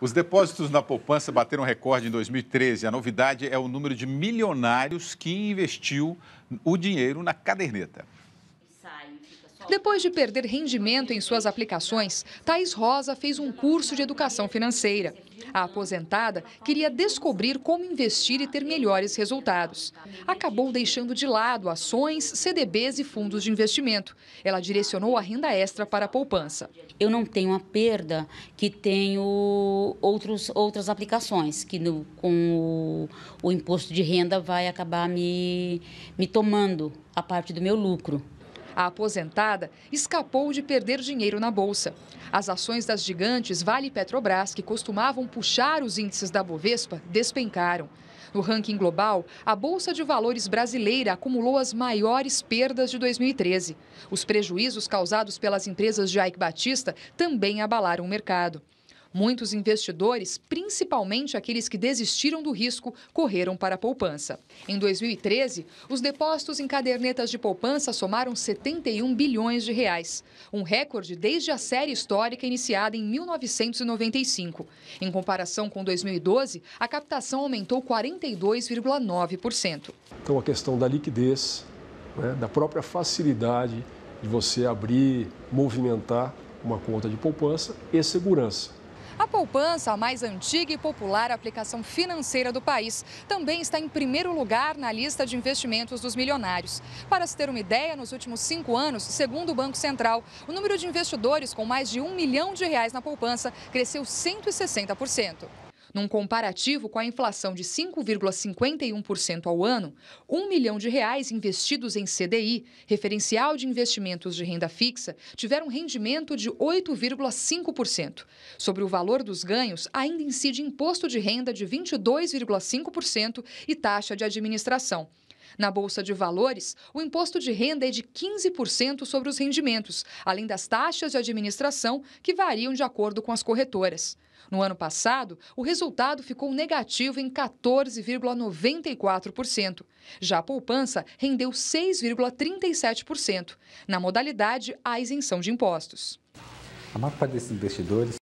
Os depósitos na poupança bateram recorde em 2013. A novidade é o número de milionários que investiu o dinheiro na caderneta. Depois de perder rendimento em suas aplicações, Thais Rosa fez um curso de educação financeira. A aposentada queria descobrir como investir e ter melhores resultados. Acabou deixando de lado ações, CDBs e fundos de investimento. Ela direcionou a renda extra para a poupança. Eu não tenho a perda que tenho outros, outras aplicações, que no, com o, o imposto de renda vai acabar me, me tomando a parte do meu lucro. A aposentada escapou de perder dinheiro na bolsa. As ações das gigantes Vale e Petrobras, que costumavam puxar os índices da Bovespa, despencaram. No ranking global, a Bolsa de Valores brasileira acumulou as maiores perdas de 2013. Os prejuízos causados pelas empresas de Ike Batista também abalaram o mercado. Muitos investidores, principalmente aqueles que desistiram do risco, correram para a poupança. Em 2013, os depósitos em cadernetas de poupança somaram 71 bilhões de reais, um recorde desde a série histórica iniciada em 1995. Em comparação com 2012, a captação aumentou 42,9%. Então a questão da liquidez, né, da própria facilidade de você abrir, movimentar uma conta de poupança e segurança. A poupança, a mais antiga e popular aplicação financeira do país, também está em primeiro lugar na lista de investimentos dos milionários. Para se ter uma ideia, nos últimos cinco anos, segundo o Banco Central, o número de investidores com mais de um milhão de reais na poupança cresceu 160%. Num comparativo com a inflação de 5,51% ao ano, um milhão de reais investidos em CDI, referencial de investimentos de renda fixa, tiveram rendimento de 8,5%. Sobre o valor dos ganhos, ainda incide imposto de renda de 22,5% e taxa de administração. Na Bolsa de Valores, o imposto de renda é de 15% sobre os rendimentos, além das taxas de administração, que variam de acordo com as corretoras. No ano passado, o resultado ficou negativo em 14,94%. Já a poupança rendeu 6,37%, na modalidade à isenção de impostos. A maior parte desses investidores